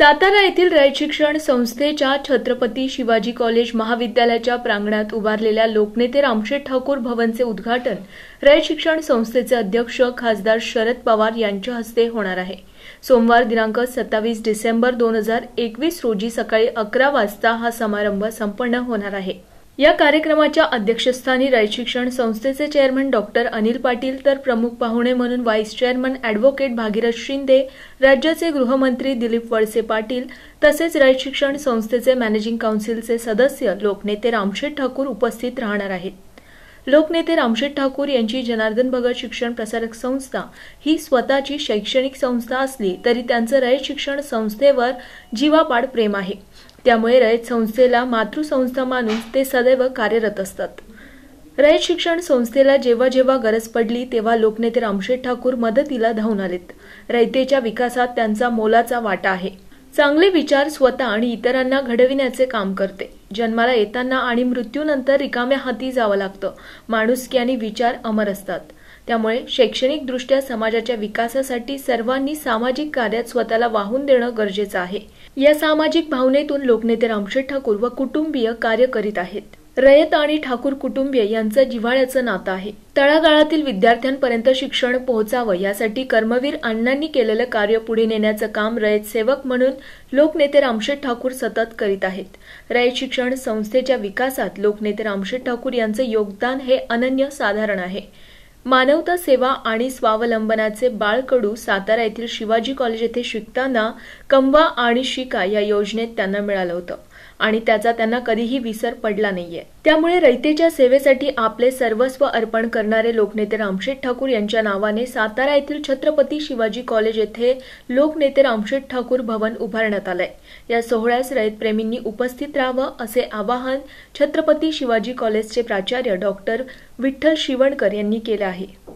सातारा येथील रयत शिक्षण संस्थेच्या छत्रपती शिवाजी कॉलेज महाविद्यालयाच्या प्रांगणात उभारलेल्या लोकनेते रामशेठ ठाकूर भवनचे उद्घाटन रयत शिक्षण संस्थेचे अध्यक्ष खासदार शरद पवार यांच्या हस्ते होणार आहे सोमवार दिनांक सत्तावीस डिसेंबर दोन हजार एकवीस रोजी सकाळी अकरा वाजता हा समारंभ संपन्न होणार आहे या कार्यक्रमाच्या अध्यक्षस्थानी शिक्षण संस्थेचे चेअरमन डॉक्टर अनिल पाटील तर प्रमुख पाहुणे म्हणून vice chairman advocate Bhagirath Shinde राज्याचे गृहमंत्री दिलीप वळसे पाटील तसेच शिक्षण संस्थेचे मॅनेजिंग काउन्सिलचे सदस्य लोकनेते रामशेठ ठाकूर उपस्थित राहणार आहेत लोकनेते रामशेठ ठाकूर यांची जनार्दन भगत शिक्षण प्रसारक संस्था ही स्वतःची शैक्षणिक संस्था असली तरी त्यांचं रयत शिक्षण संस्थेवर जीवापाड प्रेम आहे त्यामुळे रयत संस्थेला मातृसंस्था मानून ते सदैव कार्यरत असतात रयत शिक्षण संस्थेला जेव्हा जेव्हा गरज पडली तेव्हा लोकनेते रामशेठ ठाकूर मदतीला धावून आलेत रयतेच्या विकासात त्यांचा मोलाचा वाटा आहे चांगले विचार स्वतः आणि इतरांना घडविण्याचे काम करते जन्माला येताना आणि मृत्यूनंतर रिकाम्या हाती जावं लागतं माणुसकी आणि विचार अमर असतात त्यामुळे शैक्षणिकदृष्ट्या समाजाच्या विकासासाठी सर्वांनी सामाजिक कार्यात स्वतःला वाहून देणं गरजेचं आहे या सामाजिक भावनेतून लोकनेते रामशेठ ठाकूर व कुटुंबीय कार्य करीत आहेत रयत आणि ठाकूर कुटुंबीय यांचं जिव्हाळ्याचं नातं आहे तळागाळातील विद्यार्थ्यांपर्यंत शिक्षण पोहोचावं यासाठी कर्मवीर अण्णांनी केलेलं कार्य पुढे नेण्याचं काम रयत सेवक म्हणून लोकनेते रामशेठ ठाकूर सतत करीत आहेत रयत शिक्षण संस्थेच्या विकासात लोकनेते रामशेठ ठाकूर यांचं योगदान हे अनन्य साधारण आहे मानवता सेवा आणि स्वावलंबनाचे बाळकडू सातारा येथील शिवाजी कॉलेज येथे शिकताना कंबा आणि शिका या योजनेत त्यांना मिळालं होतं आणि त्याचा त्यांना कधीही विसर पडला नाहीये त्यामुळे रयतेच्या सेवेसाठी आपले सर्वस्व अर्पण करणारे लोकनेते रामशेठ ठाकूर यांच्या नावाने सातारा येथील छत्रपती शिवाजी कॉलेज येथे लोकनेते रामशेठ ठाकूर भवन उभारण्यात आलंय या सोहळ्यास रयतप्रेमींनी उपस्थित राहावं असे आवाहन छत्रपती शिवाजी कॉलेजचे प्राचार्य डॉक्टर विठ्ठल शिवणकर यांनी केलं आहे